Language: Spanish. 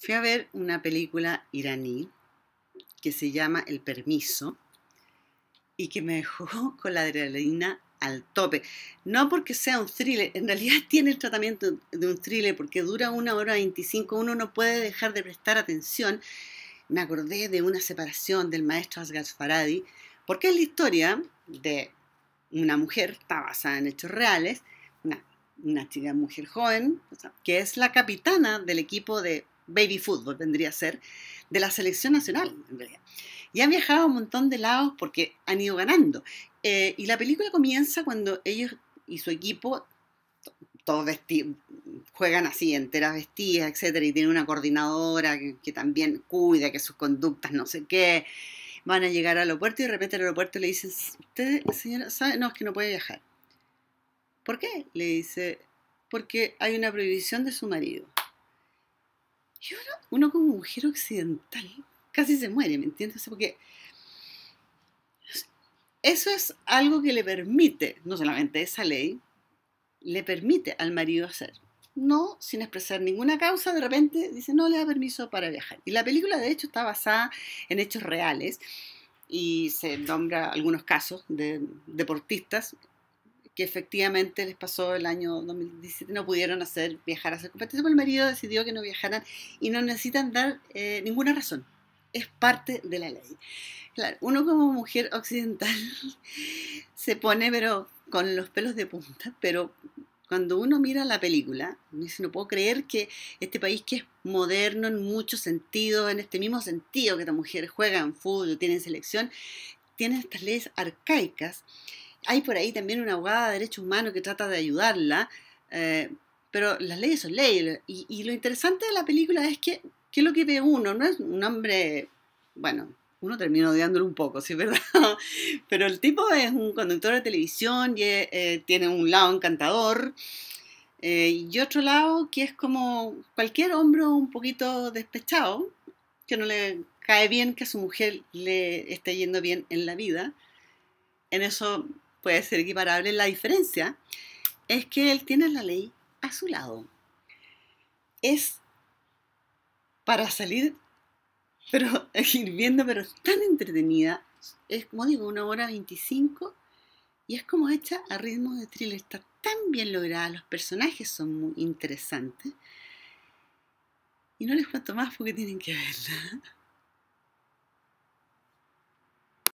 Fui a ver una película iraní que se llama El Permiso y que me dejó con la adrenalina al tope. No porque sea un thriller, en realidad tiene el tratamiento de un thriller porque dura una hora 25, uno no puede dejar de prestar atención. Me acordé de una separación del maestro Asghar Faradi porque es la historia de una mujer, está basada en hechos reales, una, una chica mujer joven, que es la capitana del equipo de baby fútbol vendría a ser, de la selección nacional, en realidad. Y han viajado a un montón de lados porque han ido ganando. Eh, y la película comienza cuando ellos y su equipo, todos juegan así, enteras vestidas, etcétera, y tienen una coordinadora que, también cuida que sus conductas, no sé qué. Van a llegar al aeropuerto y de repente al aeropuerto le dicen, ¿usted, señora, sabe? No, es que no puede viajar. ¿Por qué? Le dice, porque hay una prohibición de su marido. Y uno, uno como mujer occidental casi se muere, ¿me entiendes? porque eso es algo que le permite, no solamente esa ley, le permite al marido hacer. No sin expresar ninguna causa, de repente dice, no le da permiso para viajar. Y la película, de hecho, está basada en hechos reales y se nombra algunos casos de deportistas que efectivamente les pasó el año 2017, no pudieron hacer viajar a hacer competencia, pero el marido decidió que no viajaran y no necesitan dar eh, ninguna razón. Es parte de la ley. Claro, uno como mujer occidental se pone, pero con los pelos de punta, pero cuando uno mira la película, dice, no puedo creer que este país que es moderno en muchos sentidos, en este mismo sentido que las mujeres juegan fútbol, tienen selección, tiene estas leyes arcaicas hay por ahí también una abogada de derechos humanos que trata de ayudarla, eh, pero las leyes son leyes. Y, lo interesante de la película es que, lo que ve uno? No es un hombre, bueno, uno termina odiándolo un poco, sí, ¿verdad? Pero el tipo es un conductor de televisión y eh, tiene un lado encantador. Eh, y otro lado que es como cualquier hombre un poquito despechado, que no le cae bien que a su mujer le esté yendo bien en la vida. En eso puede ser equiparable. La diferencia es que él tiene la ley a su lado. Es para salir, pero viendo, pero es tan entretenida. Es como digo, una hora 25 y es como hecha a ritmo de thriller. Está tan bien lograda, los personajes son muy interesantes. Y no les cuento más porque tienen que verla.